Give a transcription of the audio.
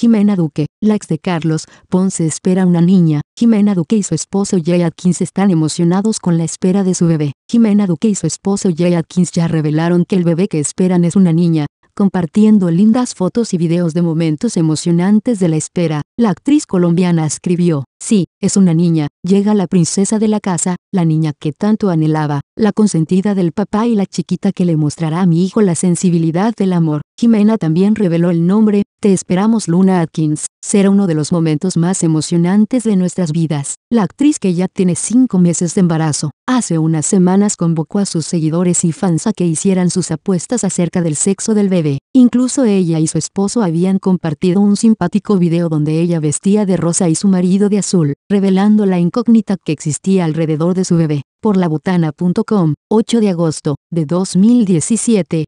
Jimena Duque, la ex de Carlos, Ponce espera una niña. Jimena Duque y su esposo Jay Atkins están emocionados con la espera de su bebé. Jimena Duque y su esposo Jay Atkins ya revelaron que el bebé que esperan es una niña, compartiendo lindas fotos y videos de momentos emocionantes de la espera. La actriz colombiana escribió, Sí, es una niña, llega la princesa de la casa, la niña que tanto anhelaba, la consentida del papá y la chiquita que le mostrará a mi hijo la sensibilidad del amor. Jimena también reveló el nombre, te esperamos Luna Atkins, será uno de los momentos más emocionantes de nuestras vidas. La actriz que ya tiene 5 meses de embarazo, hace unas semanas convocó a sus seguidores y fans a que hicieran sus apuestas acerca del sexo del bebé. Incluso ella y su esposo habían compartido un simpático video donde ella vestía de rosa y su marido de azul, revelando la incógnita que existía alrededor de su bebé por labutana.com, 8 de agosto de 2017,